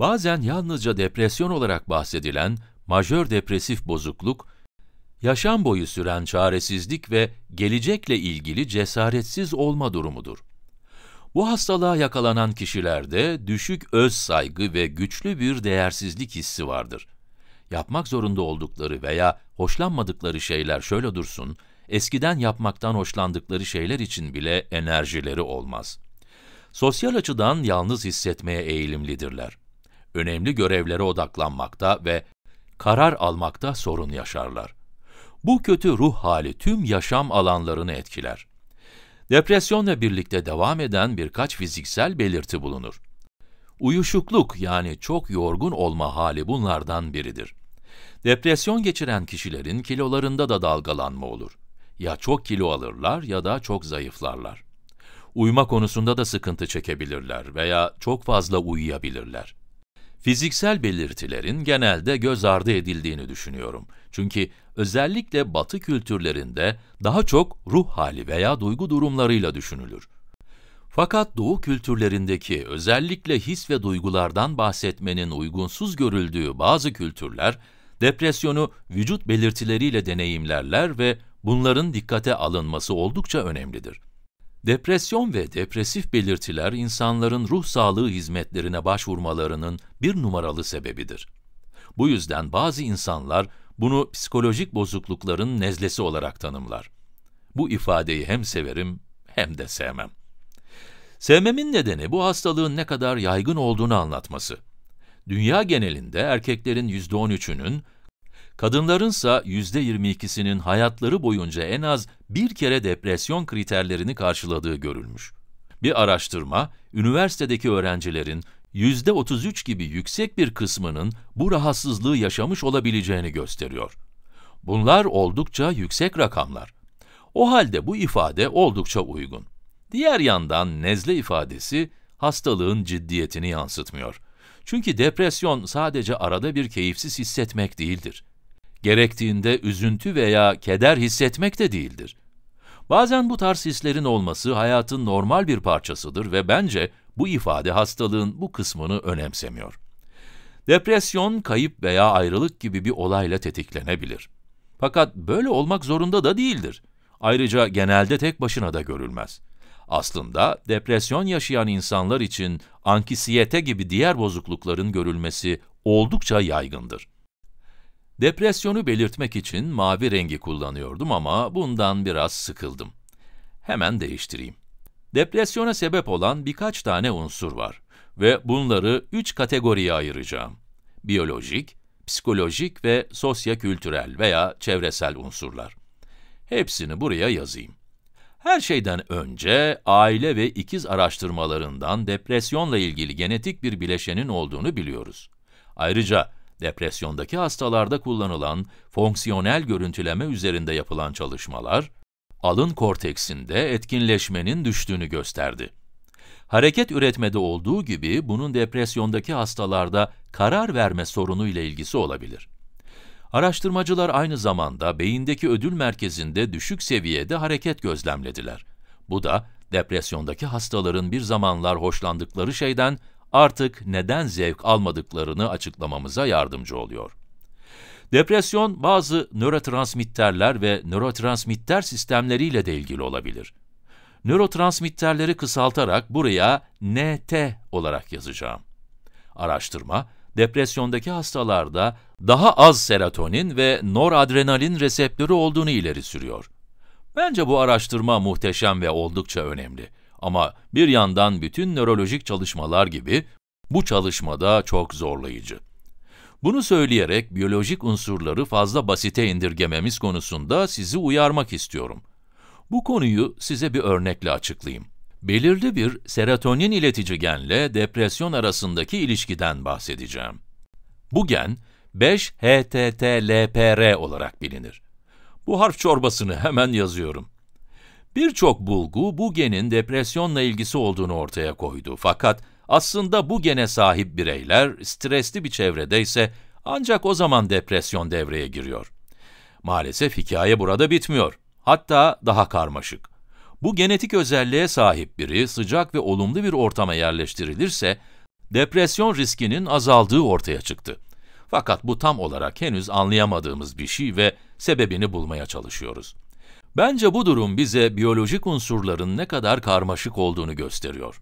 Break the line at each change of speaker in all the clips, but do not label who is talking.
Bazen yalnızca depresyon olarak bahsedilen majör depresif bozukluk, yaşam boyu süren çaresizlik ve gelecekle ilgili cesaretsiz olma durumudur. Bu hastalığa yakalanan kişilerde düşük öz saygı ve güçlü bir değersizlik hissi vardır. Yapmak zorunda oldukları veya hoşlanmadıkları şeyler şöyle dursun, eskiden yapmaktan hoşlandıkları şeyler için bile enerjileri olmaz. Sosyal açıdan yalnız hissetmeye eğilimlidirler önemli görevlere odaklanmakta ve karar almakta sorun yaşarlar. Bu kötü ruh hali tüm yaşam alanlarını etkiler. Depresyonla birlikte devam eden birkaç fiziksel belirti bulunur. Uyuşukluk yani çok yorgun olma hali bunlardan biridir. Depresyon geçiren kişilerin kilolarında da dalgalanma olur. Ya çok kilo alırlar ya da çok zayıflarlar. Uyuma konusunda da sıkıntı çekebilirler veya çok fazla uyuyabilirler. Fiziksel belirtilerin genelde göz ardı edildiğini düşünüyorum. Çünkü özellikle batı kültürlerinde daha çok ruh hali veya duygu durumlarıyla düşünülür. Fakat doğu kültürlerindeki özellikle his ve duygulardan bahsetmenin uygunsuz görüldüğü bazı kültürler, depresyonu vücut belirtileriyle deneyimlerler ve bunların dikkate alınması oldukça önemlidir. Depresyon ve depresif belirtiler insanların ruh sağlığı hizmetlerine başvurmalarının bir numaralı sebebidir. Bu yüzden bazı insanlar bunu psikolojik bozuklukların nezlesi olarak tanımlar. Bu ifadeyi hem severim hem de sevmem. Sevmemin nedeni bu hastalığın ne kadar yaygın olduğunu anlatması. Dünya genelinde erkeklerin %13'ünün, kadınlarınsa %22'sinin hayatları boyunca en az bir kere depresyon kriterlerini karşıladığı görülmüş. Bir araştırma, üniversitedeki öğrencilerin %33 gibi yüksek bir kısmının bu rahatsızlığı yaşamış olabileceğini gösteriyor. Bunlar oldukça yüksek rakamlar. O halde bu ifade oldukça uygun. Diğer yandan nezle ifadesi hastalığın ciddiyetini yansıtmıyor. Çünkü depresyon sadece arada bir keyifsiz hissetmek değildir gerektiğinde üzüntü veya keder hissetmek de değildir. Bazen bu tarz hislerin olması hayatın normal bir parçasıdır ve bence bu ifade hastalığın bu kısmını önemsemiyor. Depresyon, kayıp veya ayrılık gibi bir olayla tetiklenebilir. Fakat böyle olmak zorunda da değildir. Ayrıca genelde tek başına da görülmez. Aslında depresyon yaşayan insanlar için anksiyete gibi diğer bozuklukların görülmesi oldukça yaygındır. Depresyonu belirtmek için mavi rengi kullanıyordum ama bundan biraz sıkıldım. Hemen değiştireyim. Depresyona sebep olan birkaç tane unsur var ve bunları üç kategoriye ayıracağım. Biyolojik, psikolojik ve sosyokültürel veya çevresel unsurlar. Hepsini buraya yazayım. Her şeyden önce aile ve ikiz araştırmalarından depresyonla ilgili genetik bir bileşenin olduğunu biliyoruz. Ayrıca depresyondaki hastalarda kullanılan fonksiyonel görüntüleme üzerinde yapılan çalışmalar, alın korteksinde etkinleşmenin düştüğünü gösterdi. Hareket üretmede olduğu gibi bunun depresyondaki hastalarda karar verme sorunu ile ilgisi olabilir. Araştırmacılar aynı zamanda beyindeki ödül merkezinde düşük seviyede hareket gözlemlediler. Bu da depresyondaki hastaların bir zamanlar hoşlandıkları şeyden artık neden zevk almadıklarını açıklamamıza yardımcı oluyor. Depresyon bazı nörotransmitterler ve nörotransmitter sistemleriyle de ilgili olabilir. Nörotransmitterleri kısaltarak buraya NT olarak yazacağım. Araştırma, depresyondaki hastalarda daha az serotonin ve noradrenalin reseptörü olduğunu ileri sürüyor. Bence bu araştırma muhteşem ve oldukça önemli ama bir yandan bütün nörolojik çalışmalar gibi bu çalışmada çok zorlayıcı. Bunu söyleyerek biyolojik unsurları fazla basite indirgememiz konusunda sizi uyarmak istiyorum. Bu konuyu size bir örnekle açıklayayım. Belirli bir serotonin iletici genle depresyon arasındaki ilişkiden bahsedeceğim. Bu gen 5-HTTLPR olarak bilinir. Bu harf çorbasını hemen yazıyorum. Birçok bulgu bu genin depresyonla ilgisi olduğunu ortaya koydu. Fakat aslında bu gene sahip bireyler stresli bir çevrede ise ancak o zaman depresyon devreye giriyor. Maalesef hikaye burada bitmiyor. Hatta daha karmaşık. Bu genetik özelliğe sahip biri sıcak ve olumlu bir ortama yerleştirilirse depresyon riskinin azaldığı ortaya çıktı. Fakat bu tam olarak henüz anlayamadığımız bir şey ve sebebini bulmaya çalışıyoruz. Bence bu durum bize biyolojik unsurların ne kadar karmaşık olduğunu gösteriyor.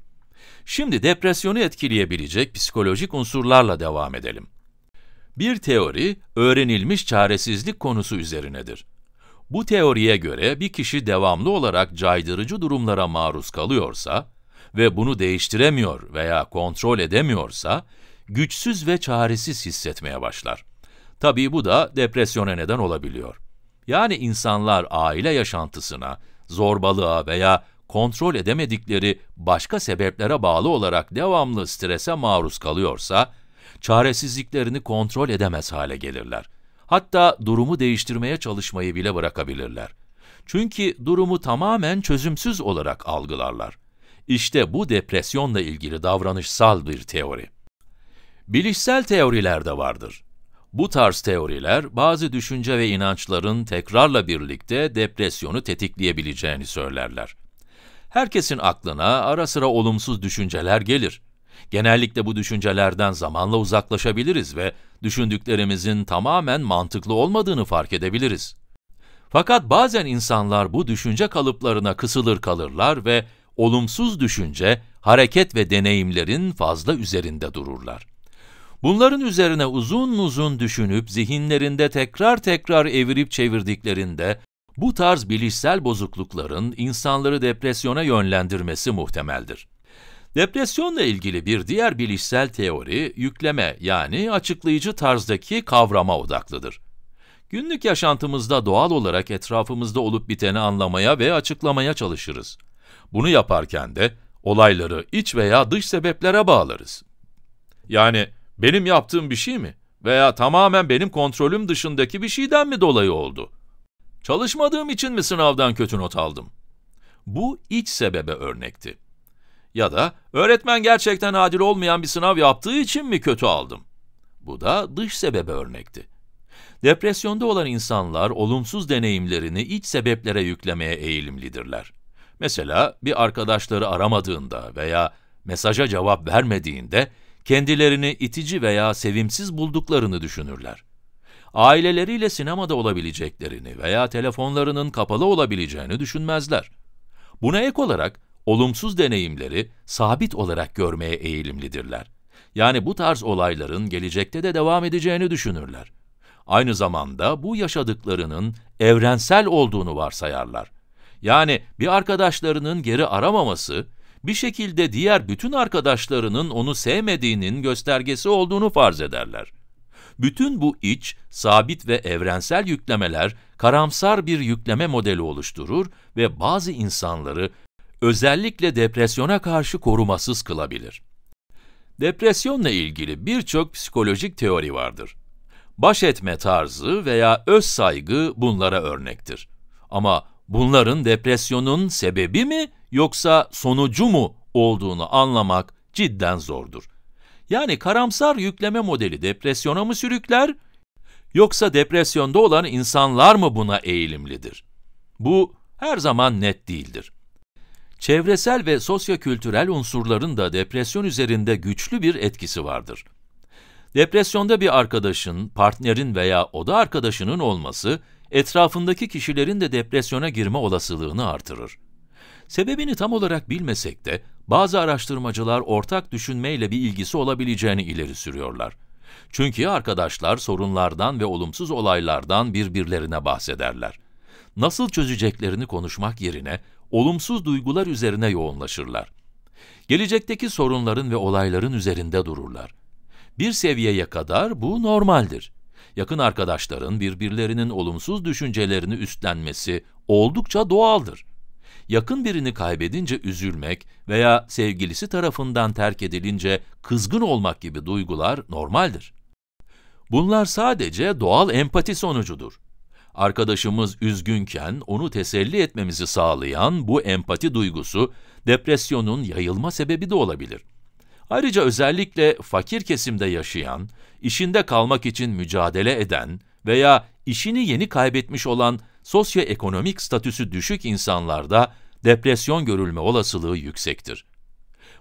Şimdi depresyonu etkileyebilecek psikolojik unsurlarla devam edelim. Bir teori, öğrenilmiş çaresizlik konusu üzerinedir. Bu teoriye göre bir kişi devamlı olarak caydırıcı durumlara maruz kalıyorsa ve bunu değiştiremiyor veya kontrol edemiyorsa, güçsüz ve çaresiz hissetmeye başlar. Tabii bu da depresyona neden olabiliyor. Yani insanlar aile yaşantısına, zorbalığa veya kontrol edemedikleri başka sebeplere bağlı olarak devamlı strese maruz kalıyorsa, çaresizliklerini kontrol edemez hale gelirler. Hatta durumu değiştirmeye çalışmayı bile bırakabilirler. Çünkü durumu tamamen çözümsüz olarak algılarlar. İşte bu depresyonla ilgili davranışsal bir teori. Bilişsel teoriler de vardır. Bu tarz teoriler bazı düşünce ve inançların tekrarla birlikte depresyonu tetikleyebileceğini söylerler. Herkesin aklına ara sıra olumsuz düşünceler gelir. Genellikle bu düşüncelerden zamanla uzaklaşabiliriz ve düşündüklerimizin tamamen mantıklı olmadığını fark edebiliriz. Fakat bazen insanlar bu düşünce kalıplarına kısılır kalırlar ve olumsuz düşünce, hareket ve deneyimlerin fazla üzerinde dururlar. Bunların üzerine uzun uzun düşünüp zihinlerinde tekrar tekrar evirip çevirdiklerinde bu tarz bilişsel bozuklukların insanları depresyona yönlendirmesi muhtemeldir. Depresyonla ilgili bir diğer bilişsel teori yükleme yani açıklayıcı tarzdaki kavrama odaklıdır. Günlük yaşantımızda doğal olarak etrafımızda olup biteni anlamaya ve açıklamaya çalışırız. Bunu yaparken de olayları iç veya dış sebeplere bağlarız. Yani benim yaptığım bir şey mi? Veya tamamen benim kontrolüm dışındaki bir şeyden mi dolayı oldu? Çalışmadığım için mi sınavdan kötü not aldım? Bu iç sebebe örnekti. Ya da öğretmen gerçekten adil olmayan bir sınav yaptığı için mi kötü aldım? Bu da dış sebebe örnekti. Depresyonda olan insanlar olumsuz deneyimlerini iç sebeplere yüklemeye eğilimlidirler. Mesela bir arkadaşları aramadığında veya mesaja cevap vermediğinde kendilerini itici veya sevimsiz bulduklarını düşünürler. Aileleriyle sinemada olabileceklerini veya telefonlarının kapalı olabileceğini düşünmezler. Buna ek olarak olumsuz deneyimleri sabit olarak görmeye eğilimlidirler. Yani bu tarz olayların gelecekte de devam edeceğini düşünürler. Aynı zamanda bu yaşadıklarının evrensel olduğunu varsayarlar. Yani bir arkadaşlarının geri aramaması bir şekilde diğer bütün arkadaşlarının onu sevmediğinin göstergesi olduğunu farz ederler. Bütün bu iç, sabit ve evrensel yüklemeler karamsar bir yükleme modeli oluşturur ve bazı insanları özellikle depresyona karşı korumasız kılabilir. Depresyonla ilgili birçok psikolojik teori vardır. Baş etme tarzı veya öz saygı bunlara örnektir. Ama bunların depresyonun sebebi mi yoksa sonucu mu olduğunu anlamak cidden zordur. Yani karamsar yükleme modeli depresyona mı sürükler yoksa depresyonda olan insanlar mı buna eğilimlidir? Bu her zaman net değildir. Çevresel ve sosyokültürel unsurların da depresyon üzerinde güçlü bir etkisi vardır. Depresyonda bir arkadaşın, partnerin veya oda arkadaşının olması, etrafındaki kişilerin de depresyona girme olasılığını artırır. Sebebini tam olarak bilmesek de bazı araştırmacılar ortak düşünmeyle bir ilgisi olabileceğini ileri sürüyorlar. Çünkü arkadaşlar sorunlardan ve olumsuz olaylardan birbirlerine bahsederler. Nasıl çözeceklerini konuşmak yerine olumsuz duygular üzerine yoğunlaşırlar. Gelecekteki sorunların ve olayların üzerinde dururlar. Bir seviyeye kadar bu normaldir. Yakın arkadaşların birbirlerinin olumsuz düşüncelerini üstlenmesi oldukça doğaldır yakın birini kaybedince üzülmek veya sevgilisi tarafından terk edilince kızgın olmak gibi duygular normaldir. Bunlar sadece doğal empati sonucudur. Arkadaşımız üzgünken onu teselli etmemizi sağlayan bu empati duygusu depresyonun yayılma sebebi de olabilir. Ayrıca özellikle fakir kesimde yaşayan, işinde kalmak için mücadele eden veya işini yeni kaybetmiş olan sosyoekonomik statüsü düşük insanlarda depresyon görülme olasılığı yüksektir.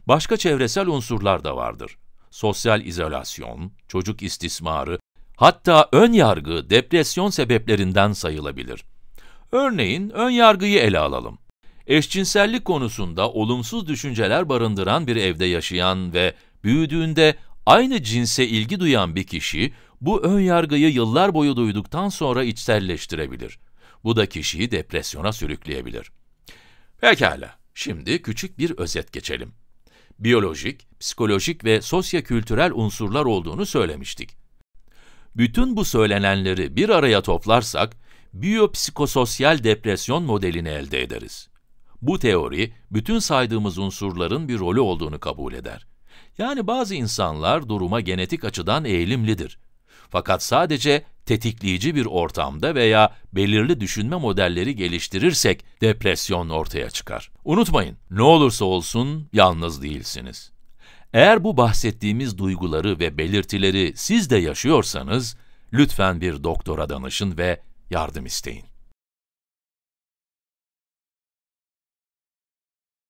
Başka çevresel unsurlar da vardır. Sosyal izolasyon, çocuk istismarı, hatta ön yargı depresyon sebeplerinden sayılabilir. Örneğin ön yargıyı ele alalım. Eşcinsellik konusunda olumsuz düşünceler barındıran bir evde yaşayan ve büyüdüğünde aynı cinse ilgi duyan bir kişi bu ön yargıyı yıllar boyu duyduktan sonra içselleştirebilir. Bu da kişiyi depresyona sürükleyebilir. Pekala, şimdi küçük bir özet geçelim. Biyolojik, psikolojik ve sosyokültürel unsurlar olduğunu söylemiştik. Bütün bu söylenenleri bir araya toplarsak, biyopsikososyal depresyon modelini elde ederiz. Bu teori, bütün saydığımız unsurların bir rolü olduğunu kabul eder. Yani bazı insanlar duruma genetik açıdan eğilimlidir. Fakat sadece tetikleyici bir ortamda veya belirli düşünme modelleri geliştirirsek depresyon ortaya çıkar. Unutmayın, ne olursa olsun yalnız değilsiniz. Eğer bu bahsettiğimiz duyguları ve belirtileri siz de yaşıyorsanız, lütfen bir doktora danışın ve yardım isteyin.